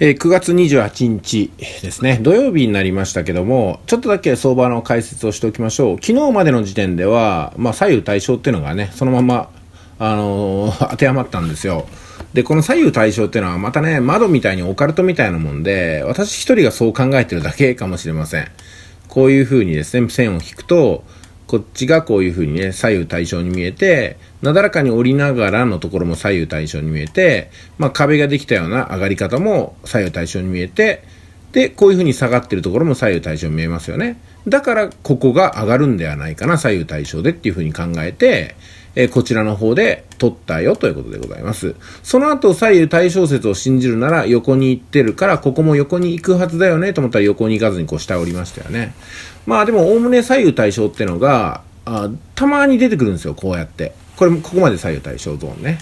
え9月28日ですね、土曜日になりましたけども、ちょっとだけ相場の解説をしておきましょう。昨日までの時点では、まあ、左右対称っていうのがね、そのまま、あのー、当てはまったんですよ。で、この左右対称っていうのはまたね、窓みたいにオカルトみたいなもんで、私一人がそう考えてるだけかもしれません。こういう風にですね、線を引くと、こっちがこういう風にね、左右対称に見えて、なだらかに折りながらのところも左右対称に見えて、まあ、壁ができたような上がり方も左右対称に見えて、で、こういう風に下がってるところも左右対称に見えますよね。だから、ここが上がるんではないかな、左右対称でっていう風に考えて、えー、こちらの方で撮ったよということでございます。その後、左右対称説を信じるなら横に行ってるから、ここも横に行くはずだよねと思ったら横に行かずにこう下降りましたよね。まあでも、おおむね左右対称ってのが、あたまに出てくるんですよ、こうやって。これも、ここまで左右対称ゾーンね。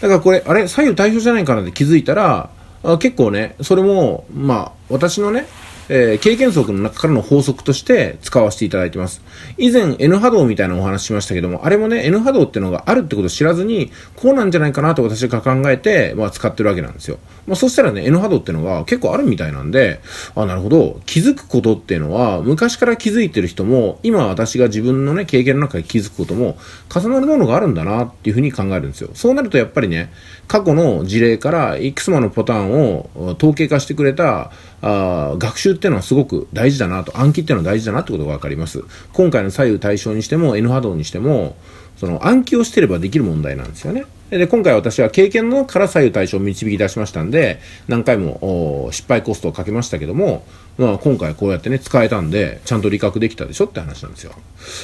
だからこれ、あれ左右対称じゃないかなって気づいたら、あ結構ね、それも、まあ、私のね、えー、経験則の中からの法則として使わせていただいてます。以前 N 波動みたいなお話しましたけども、あれもね、N 波動ってのがあるってこと知らずに、こうなんじゃないかなと私が考えて、まあ、使ってるわけなんですよ。まあ、そしたらね、N 波動ってのが結構あるみたいなんで、あ、なるほど、気づくことっていうのは、昔から気づいてる人も、今私が自分のね、経験の中で気づくことも、重なるものがあるんだなっていうふうに考えるんですよ。そうなるとやっぱりね、過去の事例からいくつものパターンを統計化してくれた、あ学習っていうのはすごく大事だなと、暗記っていうのは大事だなってことが分かります。今今回の左右対称にしても N 波動にしてもその暗記をしてればできる問題なんですよね。で、今回私は経験のから左右対称を導き出しましたんで、何回も失敗コストをかけましたけども、まあ今回こうやってね、使えたんで、ちゃんと理覚できたでしょって話なんですよ。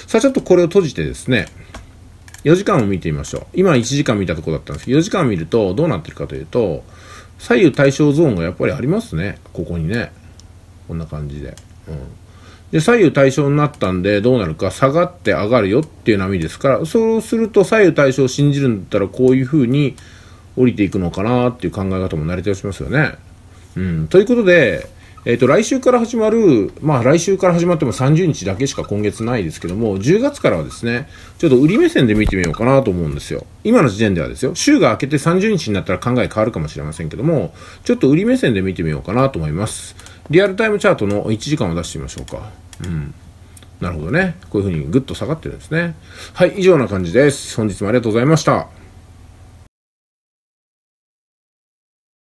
さあちょっとこれを閉じてですね、4時間を見てみましょう。今1時間見たとこだったんですけど、4時間見るとどうなってるかというと、左右対称ゾーンがやっぱりありますね。ここにね。こんな感じで。うん。で左右対称になったんでどうなるか下がって上がるよっていう波ですからそうすると左右対称を信じるんだったらこういう風に降りていくのかなっていう考え方も成り立ちますよね。うん、ということで、えーと来週から始まる、まあ、来週から始まっても30日だけしか今月ないですけども10月からはですねちょっと売り目線で見てみようかなと思うんですよ今の時点ではですよ週が明けて30日になったら考え変わるかもしれませんけどもちょっと売り目線で見てみようかなと思います。リアルタイムチャートの1時間を出してみましょうか。うん。なるほどね。こういうふうにぐっと下がってるんですね。はい、以上な感じです。本日もありがとうございました。